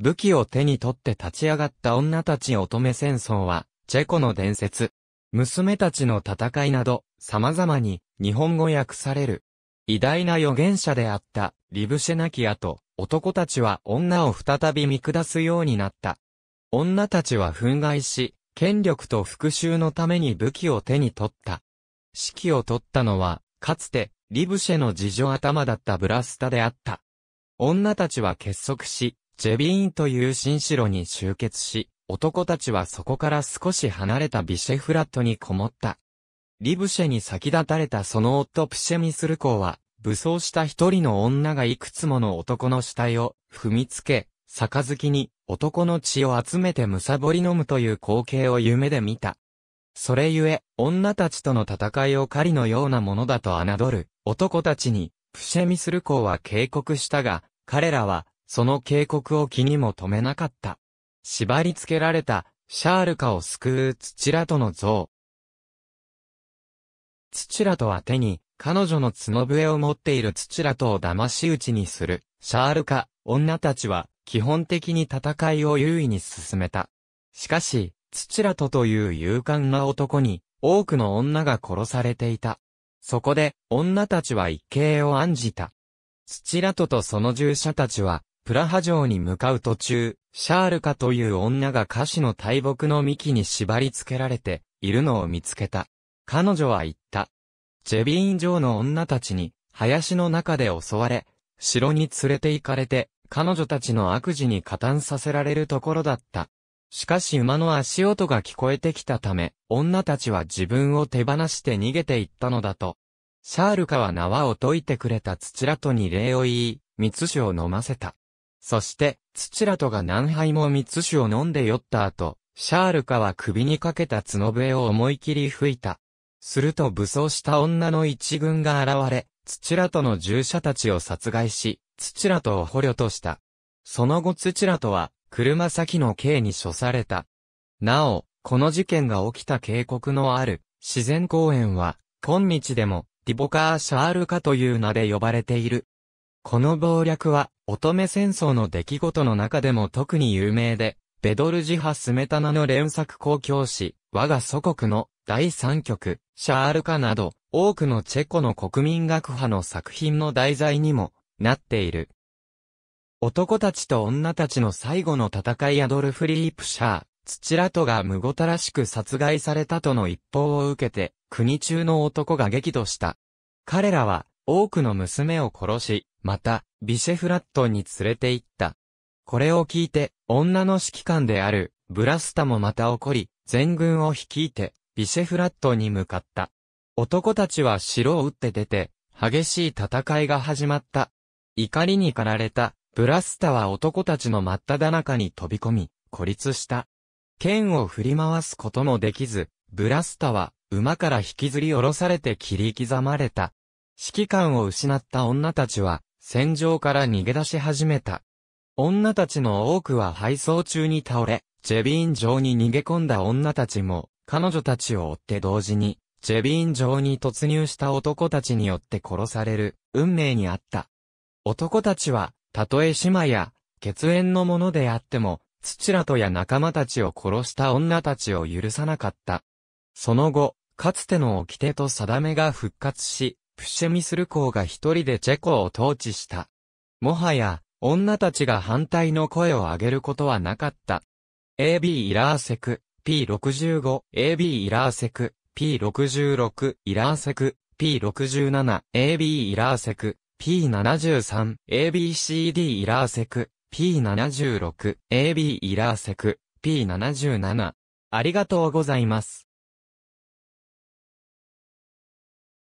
武器を手に取って立ち上がった女たち乙女戦争は、チェコの伝説、娘たちの戦いなど、様々に日本語訳される。偉大な預言者であったリブシェナキアと男たちは女を再び見下すようになった。女たちは憤慨し、権力と復讐のために武器を手に取った。指揮を取ったのは、かつて、リブシェの次女頭だったブラスタであった。女たちは結束し、ジェビーンという新城に集結し、男たちはそこから少し離れたビシェフラットにこもった。リブシェに先立たれたその夫プシェミスル公は、武装した一人の女がいくつもの男の死体を踏みつけ、杯に男の血を集めてむさぼり飲むという光景を夢で見た。それゆえ、女たちとの戦いを狩りのようなものだと侮る男たちに、プシェミスル公は警告したが、彼らはその警告を気にも留めなかった。縛り付けられた、シャールカを救う土らとの像。土らとは手に、彼女の角笛を持っている土らとを騙し討ちにする、シャールカ、女たちは、基本的に戦いを優位に進めた。しかし、土らとという勇敢な男に、多くの女が殺されていた。そこで、女たちは一計を案じた。土らととその従者たちは、プラハ城に向かう途中、シャールカという女が歌詞の大木の幹に縛り付けられているのを見つけた。彼女は言った。ジェビーン城の女たちに、林の中で襲われ、城に連れて行かれて、彼女たちの悪事に加担させられるところだった。しかし馬の足音が聞こえてきたため、女たちは自分を手放して逃げていったのだと。シャールカは縄を解いてくれた土らとに礼を言い、蜜酒を飲ませた。そして、土らとが何杯も蜜酒を飲んで酔った後、シャールカは首にかけた角笛を思い切り吹いた。すると武装した女の一軍が現れ、土らとの従者たちを殺害し、土らとを捕虜とした。その後土らとは、車先の刑に処された。なお、この事件が起きた警告のある、自然公園は、今日でも、ディボカー・シャールカという名で呼ばれている。この謀略は、乙女戦争の出来事の中でも特に有名で、ベドルジハ・スメタナの連作公共誌、我が祖国の第三曲、シャールカなど、多くのチェコの国民学派の作品の題材にもなっている。男たちと女たちの最後の戦いアドルフリープシャー、ツチラトが無ごたらしく殺害されたとの一報を受けて、国中の男が激怒した。彼らは、多くの娘を殺し、また、ビシェフラットに連れて行った。これを聞いて、女の指揮官である、ブラスタもまた怒り、全軍を率いて、ビシェフラットに向かった。男たちは城を撃って出て、激しい戦いが始まった。怒りに駆られた、ブラスタは男たちの真っ只中に飛び込み、孤立した。剣を振り回すこともできず、ブラスタは馬から引きずり下ろされて切り刻まれた。指揮官を失った女たちは、戦場から逃げ出し始めた。女たちの多くは配送中に倒れ、ジェビーン城に逃げ込んだ女たちも、彼女たちを追って同時に、ジェビーン城に突入した男たちによって殺される、運命にあった。男たちは、たとえ姉妹や、血縁のものであっても、土らとや仲間たちを殺した女たちを許さなかった。その後、かつての掟と定めが復活し、プシェミスル公が一人でチェコを統治した。もはや、女たちが反対の声を上げることはなかった。AB イラーセク、P65、AB イラーセク、P66、イラーセク、P67、AB イラーセク、P73、ABCD イラーセク、P76、AB イラーセク、P77。ありがとうございます。